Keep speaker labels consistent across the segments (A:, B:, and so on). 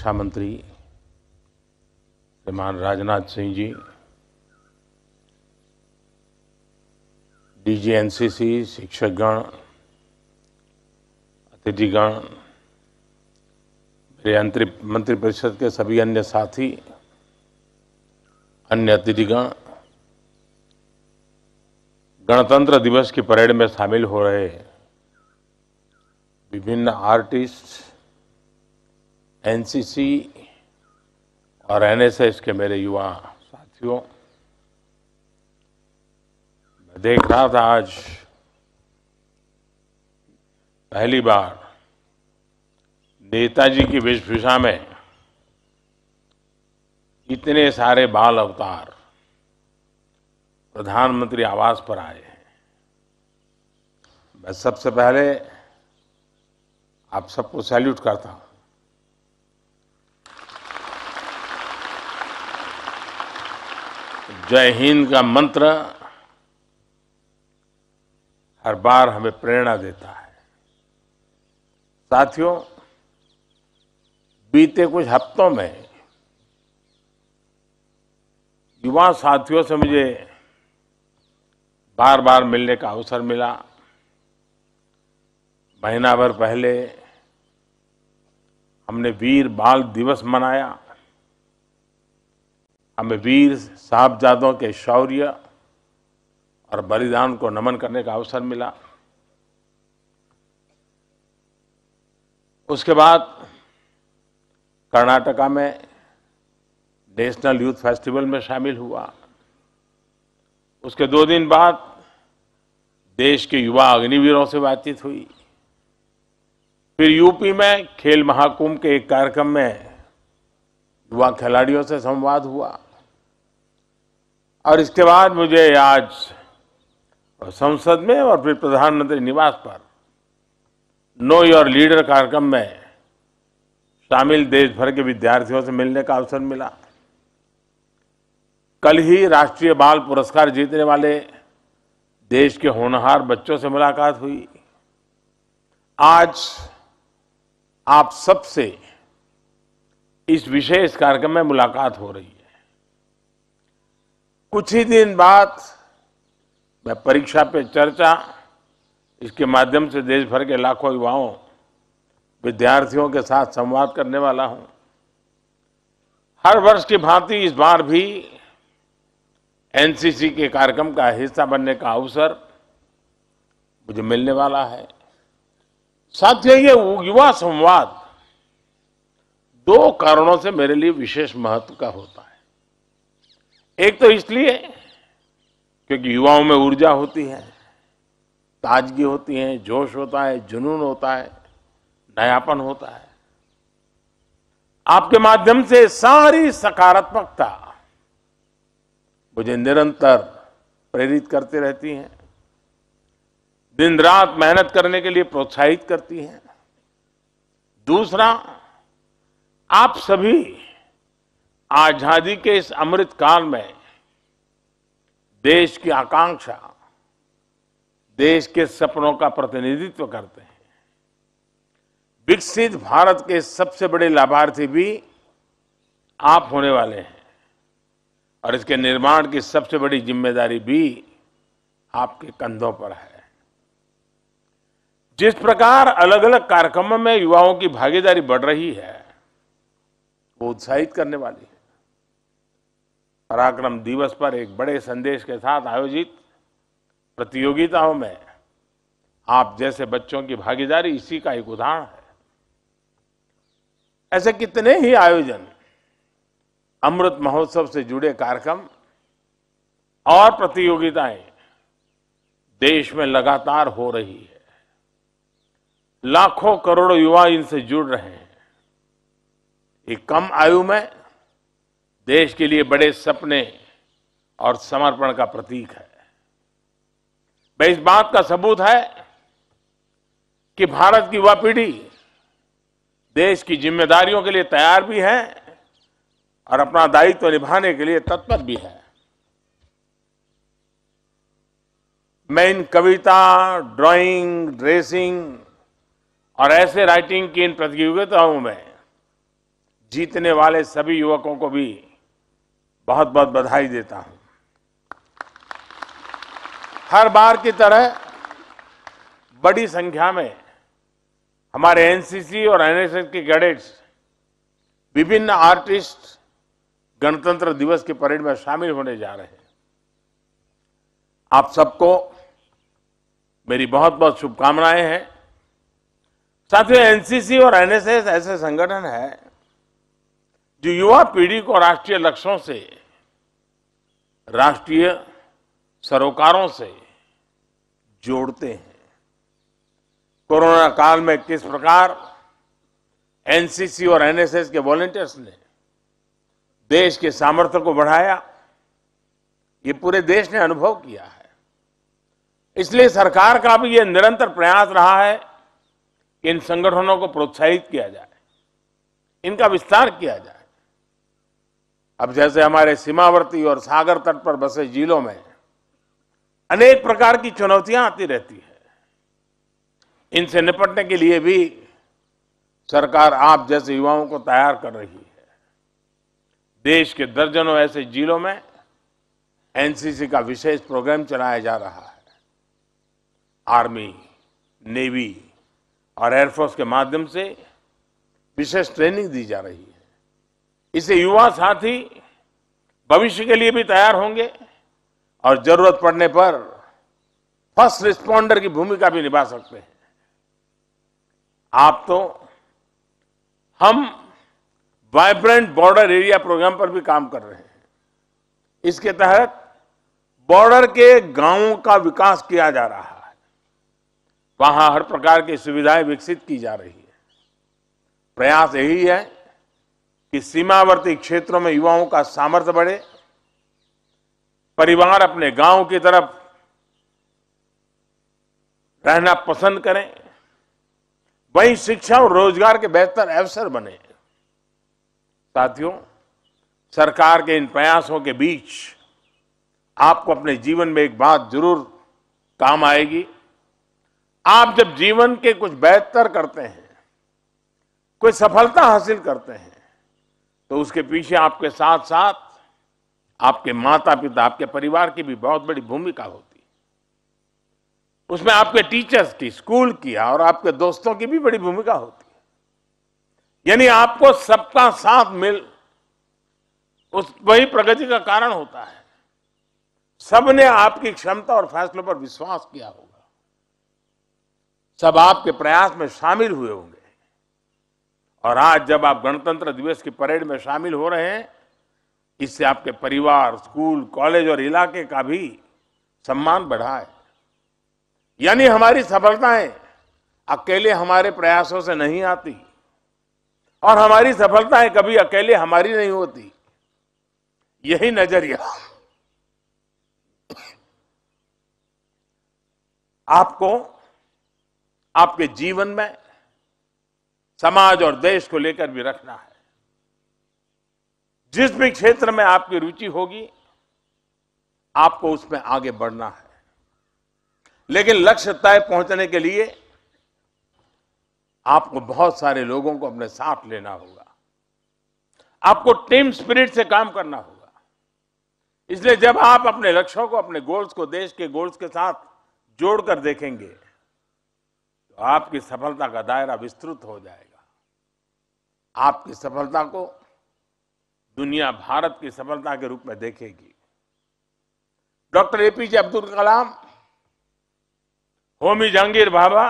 A: रक्षा मंत्री श्रीमान राजनाथ सिंह जी डीजीएनसीसी शिक्षकगण अतिथिगण मेरे मंत्रिपरिषद के सभी अन्य साथी अन्य अतिथिगण गणतंत्र दिवस की परेड में शामिल हो रहे विभिन्न आर्टिस्ट एनसीसी और एनएसएस के मेरे युवा साथियों मैं देख रहा था आज पहली बार नेताजी की वेशभूषा में इतने सारे बाल अवतार प्रधानमंत्री आवास पर आए हैं मैं सबसे पहले आप सबको सैल्यूट करता हूं जय हिंद का मंत्र हर बार हमें प्रेरणा देता है साथियों बीते कुछ हफ्तों में युवा साथियों से मुझे बार बार मिलने का अवसर मिला महीना भर पहले हमने वीर बाल दिवस मनाया हमें वीर साहबजादों के शौर्य और बलिदान को नमन करने का अवसर मिला उसके बाद कर्नाटका में नेशनल यूथ फेस्टिवल में शामिल हुआ उसके दो दिन बाद देश के युवा अग्निवीरों से बातचीत हुई फिर यूपी में खेल महाकुंभ के एक कार्यक्रम में युवा खिलाड़ियों से संवाद हुआ और इसके बाद मुझे आज संसद में और फिर प्रधानमंत्री निवास पर नो योर लीडर कार्यक्रम में शामिल देश भर के विद्यार्थियों से मिलने का अवसर मिला कल ही राष्ट्रीय बाल पुरस्कार जीतने वाले देश के होनहार बच्चों से मुलाकात हुई आज आप सबसे इस विशेष कार्यक्रम में मुलाकात हो रही है कुछ ही दिन बाद मैं परीक्षा पे चर्चा इसके माध्यम से देश भर के लाखों युवाओं विद्यार्थियों के साथ संवाद करने वाला हूं हर वर्ष की भांति इस बार भी एनसीसी के कार्यक्रम का हिस्सा बनने का अवसर मुझे मिलने वाला है साथ ही ये युवा संवाद दो कारणों से मेरे लिए विशेष महत्व का होता है एक तो इसलिए क्योंकि युवाओं में ऊर्जा होती है ताजगी होती है जोश होता है जुनून होता है नयापन होता है आपके माध्यम से सारी सकारात्मकता मुझे निरंतर प्रेरित करती रहती है दिन रात मेहनत करने के लिए प्रोत्साहित करती हैं दूसरा आप सभी आजादी के इस अमृत काल में देश की आकांक्षा देश के सपनों का प्रतिनिधित्व करते हैं विकसित भारत के सबसे बड़े लाभार्थी भी आप होने वाले हैं और इसके निर्माण की सबसे बड़ी जिम्मेदारी भी आपके कंधों पर है जिस प्रकार अलग अलग कार्यक्रमों में युवाओं की भागीदारी बढ़ रही है वो उत्साहित करने वाली है पराक्रम दिवस पर एक बड़े संदेश के साथ आयोजित प्रतियोगिताओं में आप जैसे बच्चों की भागीदारी इसी का एक उदाहरण है ऐसे कितने ही आयोजन अमृत महोत्सव से जुड़े कार्यक्रम और प्रतियोगिताएं देश में लगातार हो रही है लाखों करोड़ों युवा इनसे जुड़ रहे हैं ये कम आयु में देश के लिए बड़े सपने और समर्पण का प्रतीक है मैं इस बात का सबूत है कि भारत की युवा पीढ़ी देश की जिम्मेदारियों के लिए तैयार भी है और अपना दायित्व निभाने के लिए तत्पर भी है मैं इन कविता ड्राइंग ड्रेसिंग और ऐसे राइटिंग की इन प्रतियोगिताओं में जीतने वाले सभी युवकों को भी बहुत बहुत बधाई देता हूं हर बार की तरह बड़ी संख्या में हमारे एनसीसी और एनएसएस के कैडेट्स विभिन्न आर्टिस्ट गणतंत्र दिवस के परेड में शामिल होने जा रहे हैं आप सबको मेरी बहुत बहुत शुभकामनाएं हैं साथियों एनसीसी और एनएसएस ऐसे संगठन है जो युवा पीढ़ी को राष्ट्रीय लक्ष्यों से राष्ट्रीय सरोकारों से जोड़ते हैं कोरोना काल में किस प्रकार एनसीसी और एनएसएस के वॉलेंटियर्स ने देश के सामर्थ्य को बढ़ाया ये पूरे देश ने अनुभव किया है इसलिए सरकार का भी ये निरंतर प्रयास रहा है कि इन संगठनों को प्रोत्साहित किया जाए इनका विस्तार किया जाए अब जैसे हमारे सीमावर्ती और सागर तट पर बसे जिलों में अनेक प्रकार की चुनौतियां आती रहती है इनसे निपटने के लिए भी सरकार आप जैसे युवाओं को तैयार कर रही है देश के दर्जनों ऐसे जिलों में एनसीसी का विशेष प्रोग्राम चलाया जा रहा है आर्मी नेवी और एयरफोर्स के माध्यम से विशेष ट्रेनिंग दी जा रही है इससे युवा साथी भविष्य के लिए भी तैयार होंगे और जरूरत पड़ने पर फर्स्ट रिस्पॉन्डर की भूमिका भी निभा सकते हैं आप तो हम वाइब्रेंट बॉर्डर एरिया प्रोग्राम पर भी काम कर रहे हैं इसके तहत बॉर्डर के गांवों का विकास किया जा रहा है वहां हर प्रकार की सुविधाएं विकसित की जा रही है प्रयास यही है कि सीमावर्ती क्षेत्रों में युवाओं का सामर्थ्य बढ़े परिवार अपने गांव की तरफ रहना पसंद करें वहीं शिक्षा और रोजगार के बेहतर अवसर बने साथियों सरकार के इन प्रयासों के बीच आपको अपने जीवन में एक बात जरूर काम आएगी आप जब जीवन के कुछ बेहतर करते हैं कोई सफलता हासिल करते हैं तो उसके पीछे आपके साथ साथ आपके माता पिता आपके परिवार की भी बहुत बड़ी भूमिका होती है उसमें आपके टीचर्स की स्कूल की और आपके दोस्तों की भी बड़ी भूमिका होती है यानी आपको सबका साथ मिल उस वही प्रगति का कारण होता है सबने आपकी क्षमता और फैसलों पर विश्वास किया होगा सब आपके प्रयास में शामिल हुए होंगे और आज जब आप गणतंत्र दिवस की परेड में शामिल हो रहे हैं इससे आपके परिवार स्कूल कॉलेज और इलाके का भी सम्मान बढ़ा है यानी हमारी सफलताएं अकेले हमारे प्रयासों से नहीं आती और हमारी सफलताएं कभी अकेले हमारी नहीं होती यही नजरिया आपको आपके जीवन में समाज और देश को लेकर भी रखना है जिस भी क्षेत्र में आपकी रुचि होगी आपको उसमें आगे बढ़ना है लेकिन लक्ष्य तय पहुंचने के लिए आपको बहुत सारे लोगों को अपने साथ लेना होगा आपको टीम स्पिरिट से काम करना होगा इसलिए जब आप अपने लक्ष्यों को अपने गोल्स को देश के गोल्स के साथ जोड़कर देखेंगे तो आपकी सफलता का दायरा विस्तृत हो जाएगा आपकी सफलता को दुनिया भारत की सफलता के रूप में देखेगी डॉक्टर एपीजे अब्दुल कलाम होमी जहांगीर बाबा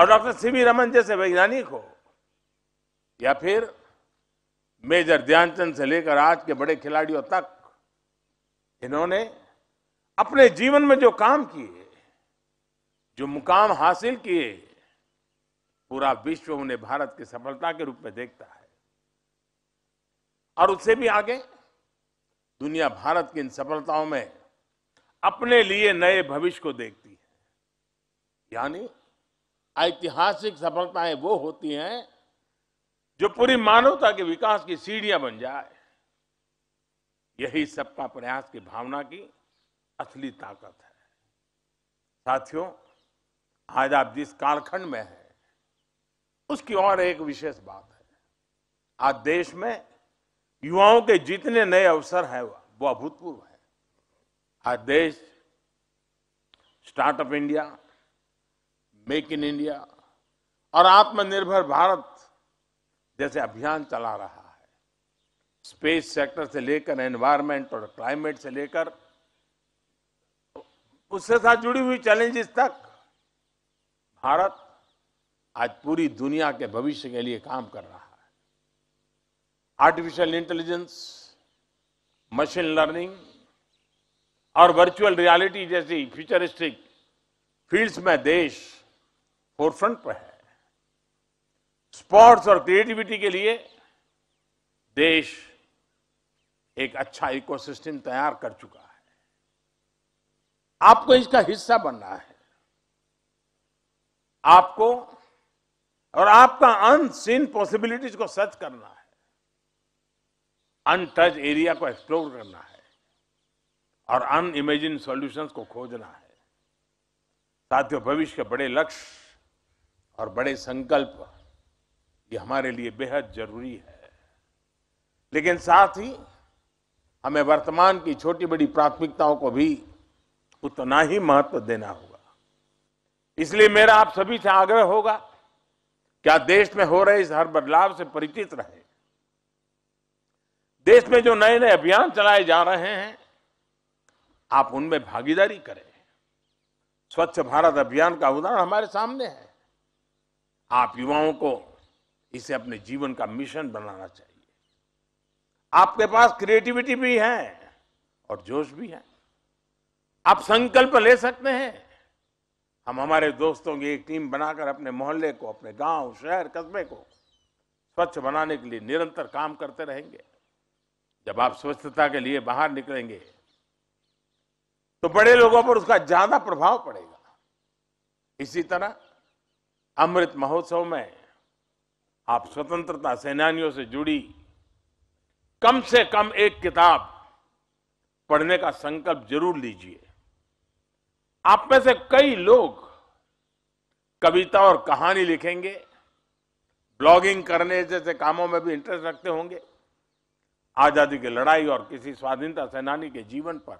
A: और डॉक्टर सीवी रमन जैसे वैज्ञानिक हो या फिर मेजर ध्यानचंद से लेकर आज के बड़े खिलाड़ियों तक इन्होंने अपने जीवन में जो काम किए जो मुकाम हासिल किए पूरा विश्व उन्हें भारत की सफलता के रूप में देखता है और उससे भी आगे दुनिया भारत की इन सफलताओं में अपने लिए नए भविष्य को देखती है यानी ऐतिहासिक सफलताएं वो होती हैं जो पूरी मानवता के विकास की सीढ़ियां बन जाए यही सबका प्रयास की भावना की असली ताकत है साथियों आज आप जिस कालखंड में हैं उसकी और एक विशेष बात है आज देश में युवाओं के जितने नए अवसर हैं वो अभूतपूर्व है आज देश startup India make in India और आत्मनिर्भर भारत जैसे अभियान चला रहा है स्पेस सेक्टर से लेकर एनवायरमेंट और क्लाइमेट से लेकर उससे साथ जुड़ी हुई चैलेंजेस तक भारत आज पूरी दुनिया के भविष्य के लिए काम कर रहा है आर्टिफिशियल इंटेलिजेंस मशीन लर्निंग और वर्चुअल रियलिटी जैसी फ्यूचरिस्टिक फील्ड्स में देश फोरफ्रंट पर है स्पोर्ट्स और क्रिएटिविटी के लिए देश एक अच्छा इकोसिस्टम तैयार कर चुका है आपको इसका हिस्सा बनना है आपको और आपका अनसीन पॉसिबिलिटीज को सर्च करना है अनटच एरिया को एक्सप्लोर करना है और अनइमेजिन सॉल्यूशंस को खोजना है साथियों भविष्य के बड़े लक्ष्य और बड़े संकल्प ये हमारे लिए बेहद जरूरी है लेकिन साथ ही हमें वर्तमान की छोटी बड़ी प्राथमिकताओं को भी उतना ही महत्व देना होगा इसलिए मेरा आप सभी से आग्रह होगा क्या देश में हो रहे इस हर बदलाव से परिचित रहे देश में जो नए नए अभियान चलाए जा रहे हैं आप उनमें भागीदारी करें स्वच्छ भारत अभियान का उदाहरण हमारे सामने है आप युवाओं को इसे अपने जीवन का मिशन बनाना चाहिए आपके पास क्रिएटिविटी भी है और जोश भी है आप संकल्प ले सकते हैं हम हमारे दोस्तों की एक टीम बनाकर अपने मोहल्ले को अपने गांव, शहर कस्बे को स्वच्छ बनाने के लिए निरंतर काम करते रहेंगे जब आप स्वच्छता के लिए बाहर निकलेंगे तो बड़े लोगों पर उसका ज्यादा प्रभाव पड़ेगा इसी तरह अमृत महोत्सव में आप स्वतंत्रता सेनानियों से जुड़ी कम से कम एक किताब पढ़ने का संकल्प जरूर लीजिए आप में से कई लोग कविता और कहानी लिखेंगे
B: ब्लॉगिंग करने
A: जैसे कामों में भी इंटरेस्ट रखते होंगे आजादी की लड़ाई और किसी स्वाधीनता सेनानी के जीवन पर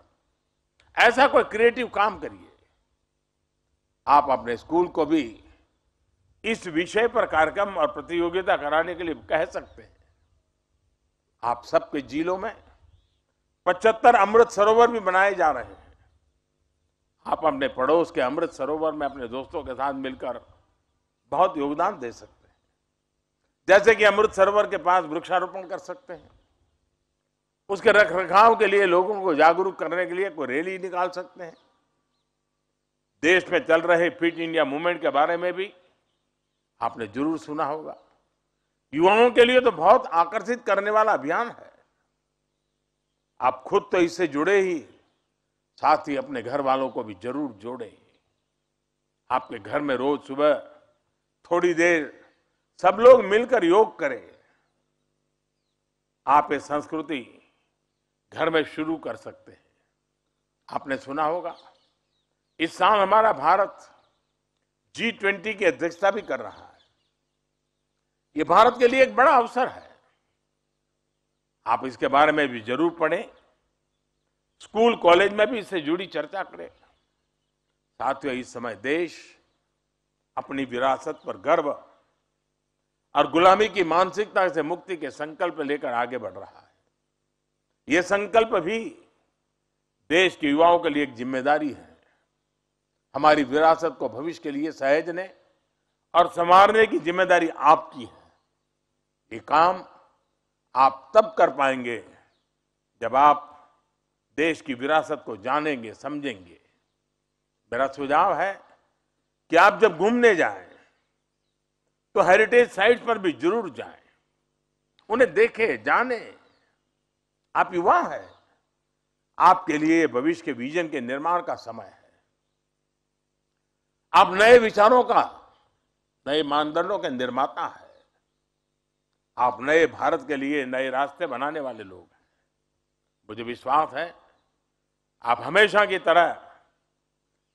A: ऐसा कोई क्रिएटिव काम करिए आप अपने स्कूल को भी इस विषय पर कार्यक्रम और प्रतियोगिता कराने के लिए कह सकते हैं आप सबके जिलों में 75 अमृत सरोवर भी बनाए जा रहे हैं आप अपने पड़ोस के अमृत सरोवर में अपने दोस्तों के साथ मिलकर बहुत योगदान दे सकते हैं जैसे कि अमृत सरोवर के पास वृक्षारोपण कर सकते हैं उसके रख रखाव के लिए लोगों को जागरूक करने के लिए कोई रैली निकाल सकते हैं देश में चल रहे फिट इंडिया मूवमेंट के बारे में भी आपने जरूर सुना होगा युवाओं के लिए तो बहुत आकर्षित करने वाला अभियान है आप खुद तो इससे जुड़े ही साथ ही अपने घर वालों को भी जरूर जोड़ें आपके घर में रोज सुबह थोड़ी देर सब लोग मिलकर योग करें आप ये संस्कृति घर में शुरू कर सकते हैं आपने सुना होगा इस साल हमारा भारत जी ट्वेंटी की अध्यक्षता भी कर रहा है ये भारत के लिए एक बड़ा अवसर है आप इसके बारे में भी जरूर पढ़ें स्कूल कॉलेज में भी इससे जुड़ी चर्चा करें साथियों इस समय देश अपनी विरासत पर गर्व और गुलामी की मानसिकता से मुक्ति के संकल्प लेकर आगे बढ़ रहा है ये संकल्प भी देश के युवाओं के लिए एक जिम्मेदारी है हमारी विरासत को भविष्य के लिए सहेजने और संवारने की जिम्मेदारी आपकी है ये काम आप तब कर पाएंगे जब आप देश की विरासत को जानेंगे समझेंगे मेरा सुझाव है कि आप जब घूमने जाएं तो हेरिटेज साइट पर भी जरूर जाएं उन्हें देखें जाने आप युवा हैं आपके लिए भविष्य के विजन के निर्माण का समय है आप नए विचारों का नए मानदंडों के निर्माता है आप नए भारत के लिए नए रास्ते बनाने वाले लोग हैं मुझे विश्वास है आप हमेशा की तरह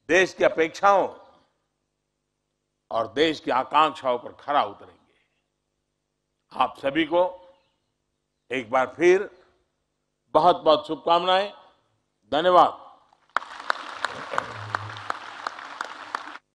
A: देश की अपेक्षाओं और देश की आकांक्षाओं पर खरा उतरेंगे आप सभी को एक बार फिर बहुत बहुत शुभकामनाएं धन्यवाद